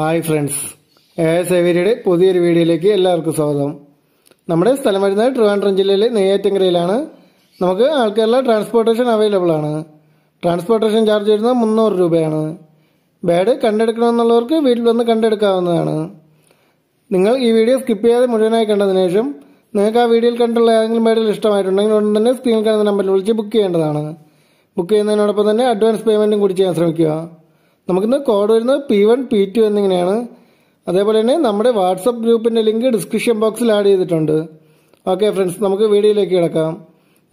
hi friends സേവേരിയുടെ പുതിയൊരു വീഡിയോയിലേക്ക് എല്ലാവർക്കും സ്വാഗതം നമ്മുടെ സ്ഥലം വരുന്നത് ട്രിവാൻഡ്രം ജില്ലയിലെ നെയ്യാറ്റങ്കരയിലാണ് നമുക്ക് ആൾക്കാരുടെ ട്രാൻസ്പോർട്ടേഷൻ അവൈലബിൾ ആണ് ട്രാൻസ്പോർട്ടേഷൻ ചാർജ് വരുന്നത് മുന്നൂറ് രൂപയാണ് ബാഡ് കണ്ടെടുക്കണമെന്നുള്ളവർക്ക് വീട്ടിൽ വന്ന് കണ്ടെടുക്കാവുന്നതാണ് നിങ്ങൾ ഈ വീഡിയോ സ്കിപ്പ് ചെയ്യാതെ മുഴുവനായി കണ്ടതിന് ശേഷം നിങ്ങൾക്ക് ആ വീഡിയോയിൽ കണ്ടുള്ള ഏതെങ്കിലും ബാഡിൽ ഇഷ്ടമായിട്ടുണ്ടെങ്കിൽ ഉടൻ തന്നെ സ്ക്രീനിൽ കാണുന്ന നമ്പറിൽ വിളിച്ച് ബുക്ക് ചെയ്യേണ്ടതാണ് ബുക്ക് ചെയ്യുന്നതിനോടൊപ്പം തന്നെ അഡ്വാൻസ് പേയ്മെൻറ്റും കൂടി ചെയ്യാൻ ശ്രമിക്കുക നമുക്കിന്ന് കോഡ് വരുന്നത് പി വൺ പി ടു എന്നിങ്ങനെയാണ് അതേപോലെ തന്നെ നമ്മുടെ വാട്സപ്പ് ഗ്രൂപ്പിൻ്റെ ലിങ്ക് ഡിസ്ക്രിപ്ഷൻ ബോക്സിൽ ആഡ് ചെയ്തിട്ടുണ്ട് ഓക്കെ ഫ്രണ്ട്സ് നമുക്ക് വീഡിയോയിലേക്ക് കിടക്കാം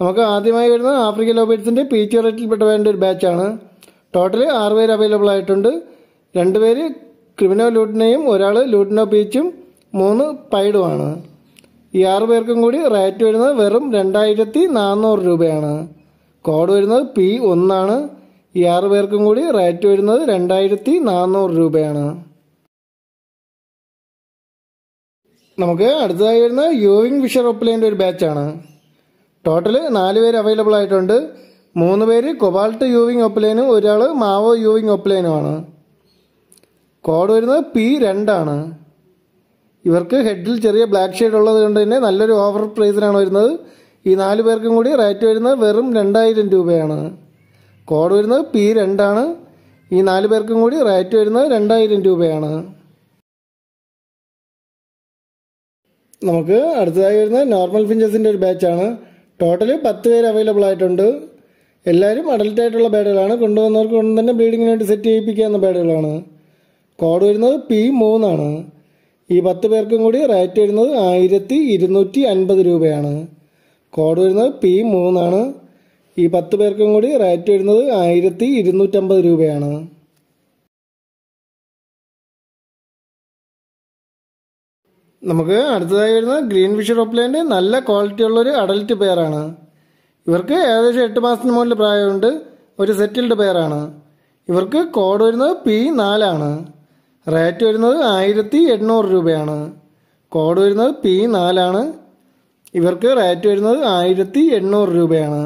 നമുക്ക് ആദ്യമായി വരുന്ന ആഫ്രിക്കൻ ലോബേറ്റ്സിൻ്റെ പി ടു റേറ്റിൽപ്പെട്ട വേണ്ട ഒരു ബാച്ചാണ് ടോട്ടൽ ആറ് പേര് അവൈലബിൾ ആയിട്ടുണ്ട് രണ്ട് ക്രിമിനോ ലൂട്ടിനെയും ഒരാൾ ലൂട്ടിനോ പീച്ചും മൂന്ന് പൈഡുമാണ് ഈ ആറ് പേർക്കും കൂടി റേറ്റ് വരുന്നത് വെറും രണ്ടായിരത്തി നാനൂറ് രൂപയാണ് കോഡ് വരുന്നത് പി ഒന്നാണ് ഈ ആറ് പേർക്കും കൂടി റേറ്റ് വരുന്നത് രണ്ടായിരത്തി നാനൂറ് രൂപയാണ് നമുക്ക് അടുത്തതായി വരുന്ന യൂവിങ് ഫിഷർ ഒപ്പിലേൻ്റെ ഒരു ബാച്ചാണ് ടോട്ടൽ നാല് പേര് അവൈലബിൾ ആയിട്ടുണ്ട് മൂന്ന് പേര് കൊബാൾട്ട് യൂവിങ് ഒപ്പിലേനും ഒരാൾ മാവോ യൂവിങ് ഒപ്പിലേനുമാണ് കോഡ് വരുന്നത് പി രണ്ടാണ് ഇവർക്ക് ഹെഡിൽ ചെറിയ ബ്ലാക്ക് ഷെയ്ഡ് ഉള്ളത് കൊണ്ട് തന്നെ നല്ലൊരു ഓഫർ പ്രൈസിനാണ് വരുന്നത് ഈ നാല് പേർക്കും കൂടി റേറ്റ് വരുന്നത് വെറും രണ്ടായിരം രൂപയാണ് കോഡ് വരുന്നത് പി രണ്ടാണ് ഈ നാല് പേർക്കും കൂടി റേറ്റ് വരുന്നത് രണ്ടായിരം രൂപയാണ് നമുക്ക് അടുത്തതായി വരുന്നത് നോർമൽ ഫിഞ്ചസിൻ്റെ ഒരു ബാച്ചാണ് ടോട്ടൽ പത്ത് പേര് അവൈലബിൾ ആയിട്ടുണ്ട് എല്ലാവരും അഡൽട്ടായിട്ടുള്ള ആയിട്ടുള്ള ബാഡുകളാണ് കൊണ്ടുവന്നവർക്ക് കൊണ്ട് തന്നെ ബ്ലീഡിങ്ങിനായിട്ട് സെറ്റ് ചെയ്യിപ്പിക്കാവുന്ന ബാഡുകളാണ് കോഡ് വരുന്നത് പി മൂന്നാണ് ഈ പത്ത് പേർക്കും കൂടി റേറ്റ് വരുന്നത് ആയിരത്തി ഇരുന്നൂറ്റി അൻപത് രൂപയാണ് കോഡ് വരുന്നത് പി മൂന്നാണ് ഈ പത്ത് പേർക്കും കൂടി റേറ്റ് വരുന്നത് ആയിരത്തി ഇരുന്നൂറ്റമ്പത് രൂപയാണ് നമുക്ക് അടുത്തതായി വരുന്നത് ഗ്രീൻ ഫിഷ് റോപ്പ്ലാൻഡ് നല്ല ഉള്ളൊരു അഡൽറ്റ് പെയറാണ് ഇവർക്ക് ഏകദേശം എട്ട് മാസത്തിന് മുകളിൽ പ്രായമുണ്ട് ഒരു സെറ്റിൽഡ് പെയറാണ് ഇവർക്ക് കോഡ് വരുന്നത് പി നാലാണ് റേറ്റ് വരുന്നത് ആയിരത്തി എണ്ണൂറ് രൂപയാണ് കോഡ് വരുന്നത് പി നാലാണ് ഇവർക്ക് റേറ്റ് വരുന്നത് ആയിരത്തി എണ്ണൂറ് രൂപയാണ്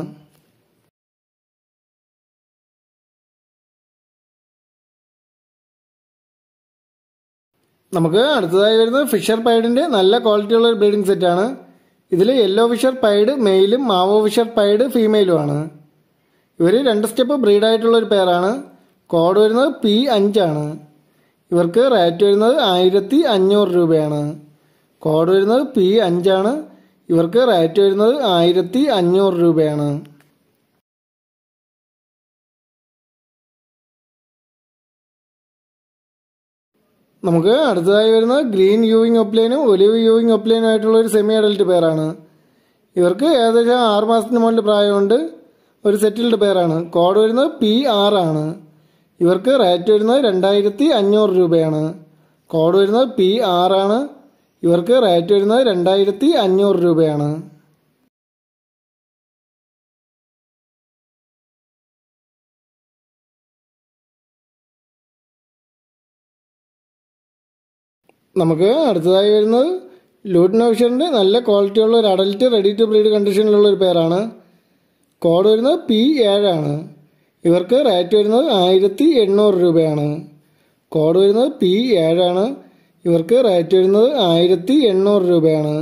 നമുക്ക് അടുത്തതായി വരുന്നത് ഫിഷർ പൈഡിൻ്റെ നല്ല ക്വാളിറ്റിയുള്ള ഒരു ബ്രീഡിംഗ് സെറ്റാണ് ഇതിൽ യെല്ലോ ഫിഷർ പൈഡ് മെയിലും മാവോ ഫിഷർ പൈഡ് ആണ് ഇവർ രണ്ട് സ്റ്റെപ്പ് ബ്രീഡായിട്ടുള്ള ഒരു പേരാണ് കോഡ് വരുന്നത് പി അഞ്ചാണ് ഇവർക്ക് റേറ്റ് വരുന്നത് ആയിരത്തി അഞ്ഞൂറ് രൂപയാണ് കോഡ് വരുന്നത് പി അഞ്ചാണ് ഇവർക്ക് റേറ്റ് വരുന്നത് ആയിരത്തി അഞ്ഞൂറ് രൂപയാണ് നമുക്ക് അടുത്തതായി വരുന്ന ഗ്രീൻ യൂവിങ് ഒപ്ലൈനും ഒലിവ് യൂവിങ് ഒപ്ലൈനും ആയിട്ടുള്ള ഒരു സെമി അഡൽറ്റ് പേരാണ് ഇവർക്ക് ഏകദേശം ആറ് മാസത്തിന് മുകളിൽ പ്രായമുണ്ട് ഒരു സെറ്റിൽഡ് പേരാണ് കോഡ് വരുന്നത് പി ആർ ആണ് ഇവർക്ക് റേറ്റ് വരുന്നത് രണ്ടായിരത്തി അഞ്ഞൂറ് രൂപയാണ് കോഡ് വരുന്നത് പി ആർ ആണ് ഇവർക്ക് റേറ്റ് വരുന്നത് രണ്ടായിരത്തി അഞ്ഞൂറ് രൂപയാണ് നമുക്ക് അടുത്തതായി വരുന്നത് ലൂട്ടിൻ ഓഫീഷറിൻ്റെ നല്ല ക്വാളിറ്റിയുള്ള ഒരു അഡൽറ്റ് റെഡി ടു ബ്രീഡ് കണ്ടീഷനിലുള്ള ഒരു പേരാണ് കോഡ് വരുന്നത് പി ഏഴാണ് ഇവർക്ക് റേറ്റ് വരുന്നത് ആയിരത്തി എണ്ണൂറ് രൂപയാണ് കോഡ് വരുന്നത് പി ഏഴാണ് ഇവർക്ക് റേറ്റ് വരുന്നത് ആയിരത്തി എണ്ണൂറ് രൂപയാണ്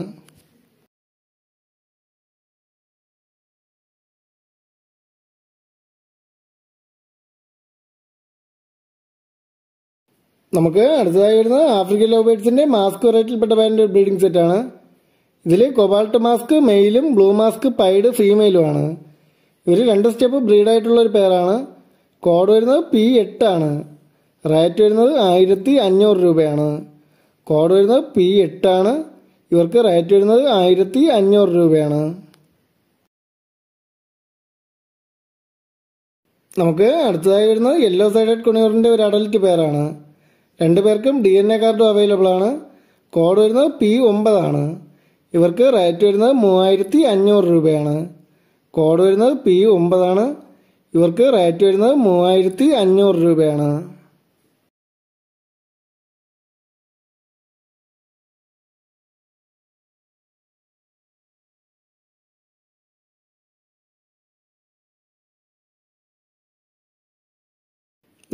നമുക്ക് അടുത്തതായി വരുന്നത് ആഫ്രിക്കൻ ലോ ബേഡ്സിന്റെ മാസ്ക് വെറൈറ്റിയിൽപ്പെട്ട പാൻ്റെ ബ്രീഡിംഗ് സെറ്റാണ് ഇതിൽ കൊബാൾട്ട് മാസ്ക് മെയിലും ബ്ലൂ മാസ്ക് പൈഡ് ഫീമെയിലും ആണ് ഇവർ രണ്ട് സ്റ്റെപ്പ് ബ്രീഡായിട്ടുള്ള ഒരു പേരാണ് കോഡ് വരുന്നത് പി എട്ടാണ് റേറ്റ് വരുന്നത് ആയിരത്തി അഞ്ഞൂറ് രൂപയാണ് കോഡ് വരുന്നത് പി എട്ടാണ് ഇവർക്ക് റേറ്റ് വരുന്നത് ആയിരത്തി അഞ്ഞൂറ് രൂപയാണ് നമുക്ക് അടുത്തതായി വരുന്നത് യെല്ലോ സൈഡഡ് കുണിയൂറിൻ്റെ ഒരു അഡൽറ്റ് പേരാണ് രണ്ടുപേർക്കും ഡി എൻ എ കാർഡും അവൈലബിൾ ആണ് കോഡ് വരുന്നത് പി ഒമ്പതാണ് ഇവർക്ക് റേറ്റ് വരുന്നത് മൂവായിരത്തി അഞ്ഞൂറ് രൂപയാണ് കോഡ് വരുന്നത് പി ഒമ്പതാണ് ഇവർക്ക് റേറ്റ് വരുന്നത് മൂവായിരത്തി അഞ്ഞൂറ് രൂപയാണ്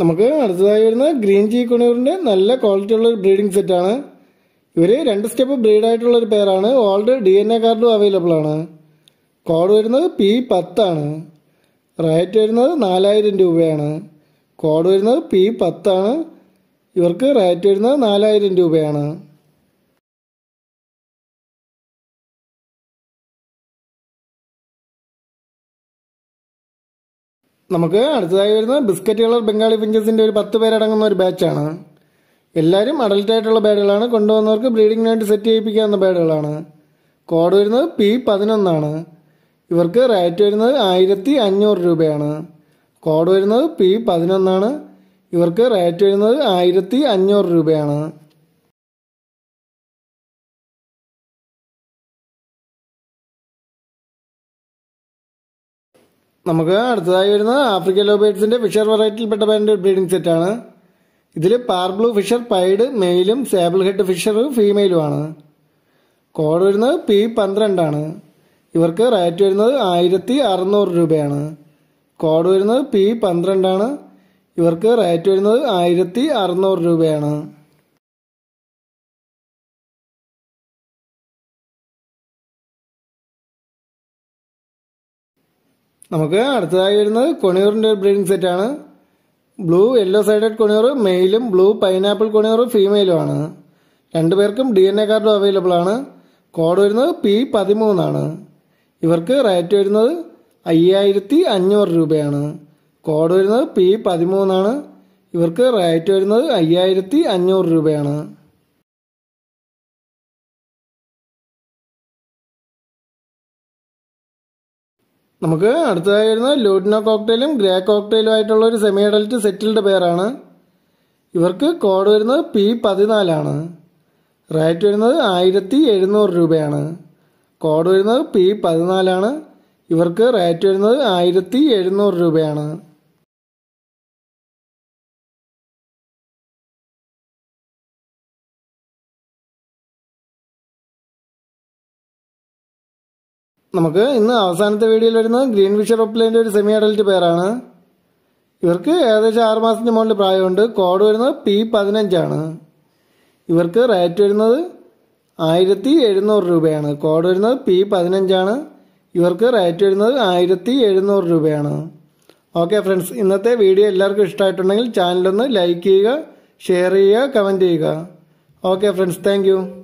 നമുക്ക് അടുത്തതായി വരുന്ന ഗ്രീൻ ജി കൊണൂറിൻ്റെ നല്ല ക്വാളിറ്റി ഉള്ള ഒരു ബ്രീഡിംഗ് ആണ് ഇവര് രണ്ട് സ്റ്റെപ്പ് ബ്രീഡ് ആയിട്ടുള്ള ഒരു പേരാണ് ഓൾഡ് ഡി എൻ എ കാർഡും അവൈലബിൾ ആണ് കോഡ് വരുന്നത് പി പത്താണ് റേറ്റ് വരുന്നത് നാലായിരം രൂപയാണ് കോഡ് വരുന്നത് പി പത്താണ് ഇവർക്ക് റേറ്റ് വരുന്നത് നാലായിരം രൂപയാണ് നമുക്ക് അടുത്തതായി വരുന്നത് ബിസ്ക്കറ്റ് കളർ ബംഗാളി ഫിഞ്ചസിൻ്റെ ഒരു പത്ത് പേരടങ്ങുന്ന ഒരു ബാച്ചാണ് എല്ലാവരും അഡൽട്ടായിട്ടുള്ള ബാഡുകളാണ് കൊണ്ടുവന്നവർക്ക് ബ്രീഡിംഗ് നൈറ്റ് സെറ്റ് ചെയ്യിപ്പിക്കാവുന്ന ബാഡുകളാണ് കോഡ് വരുന്നത് പി പതിനൊന്നാണ് ഇവർക്ക് റേറ്റ് വരുന്നത് ആയിരത്തി അഞ്ഞൂറ് രൂപയാണ് കോഡ് വരുന്നത് പി പതിനൊന്നാണ് ഇവർക്ക് റേറ്റ് വരുന്നത് ആയിരത്തി അഞ്ഞൂറ് രൂപയാണ് നമുക്ക് അടുത്തതായി വരുന്നത് ആഫ്രിക്കൻ ലോബേറ്റ്സിന്റെ ഫിഷർ വെറൈറ്റിയിൽപ്പെട്ട ബാൻഡ് ബ്രീഡിംഗ് സെറ്റാണ് ഇതിൽ പാർബ്ലൂ ഫിഷർ പൈഡ് മെയിലും സേബിൾ ഹെഡ് ഫിഷർ ആണ് കോഡ് വരുന്നത് പി പന്ത്രണ്ടാണ് ഇവർക്ക് റേറ്റ് വരുന്നത് ആയിരത്തി അറുന്നൂറ് രൂപയാണ് കോഡ് വരുന്നത് പി പന്ത്രണ്ടാണ് ഇവർക്ക് റേറ്റ് വരുന്നത് ആയിരത്തി അറുന്നൂറ് രൂപയാണ് നമുക്ക് അടുത്തതായി വരുന്നത് കൊണിയൂറിന്റെ ഒരു ബ്രീഡിംഗ് സെറ്റ് ആണ് ബ്ലൂ യെല്ലോ സൈഡഡ് കൊണിയൂർ മെയിലും ബ്ലൂ പൈനാപ്പിൾ കൊണിയൂർ ആണ് രണ്ടുപേർക്കും ഡി എൻ എ കാർഡും അവൈലബിൾ ആണ് കോഡ് വരുന്നത് പി പതിമൂന്നാണ് ഇവർക്ക് റേറ്റ് വരുന്നത് അയ്യായിരത്തി അഞ്ഞൂറ് രൂപയാണ് കോഡ് വരുന്നത് പി പതിമൂന്നാണ് ഇവർക്ക് റേറ്റ് വരുന്നത് അയ്യായിരത്തി അഞ്ഞൂറ് രൂപയാണ് നമുക്ക് അടുത്തതായി വരുന്നത് ലൂഡിനോ കോക്ടെയിലും ഗ്രേ കോക്ടെയിലും ആയിട്ടുള്ള ഒരു സെമി അഡൽറ്റ് സെറ്റിൽഡ് പേരാണ് ഇവർക്ക് കോഡ് വരുന്നത് പി പതിനാലാണ് റേറ്റ് വരുന്നത് ആയിരത്തി എഴുന്നൂറ് രൂപയാണ് കോഡ് വരുന്നത് പി പതിനാലാണ് ഇവർക്ക് റേറ്റ് വരുന്നത് ആയിരത്തി എഴുന്നൂറ് രൂപയാണ് നമുക്ക് ഇന്ന് അവസാനത്തെ വീഡിയോയിൽ വരുന്നത് ഗ്രീൻ വിഷർ ഒപ്ലൈൻ്റെ ഒരു സെമി അഡൽറ്റ് പേരാണ് ഇവർക്ക് ഏകദേശം ആറ് മാസത്തിന് മുകളിൽ പ്രായമുണ്ട് കോഡ് വരുന്നത് പി പതിനഞ്ചാണ് ഇവർക്ക് റേറ്റ് വരുന്നത് ആയിരത്തി എഴുന്നൂറ് രൂപയാണ് കോഡ് വരുന്നത് പി പതിനഞ്ചാണ് ഇവർക്ക് റേറ്റ് വരുന്നത് ആയിരത്തി എഴുന്നൂറ് രൂപയാണ് ഓക്കെ ഫ്രണ്ട്സ് ഇന്നത്തെ വീഡിയോ എല്ലാവർക്കും ഇഷ്ടമായിട്ടുണ്ടെങ്കിൽ ചാനലൊന്ന് ലൈക്ക് ചെയ്യുക ഷെയർ ചെയ്യുക കമൻറ്റ് ചെയ്യുക ഓക്കെ ഫ്രണ്ട്സ് താങ്ക്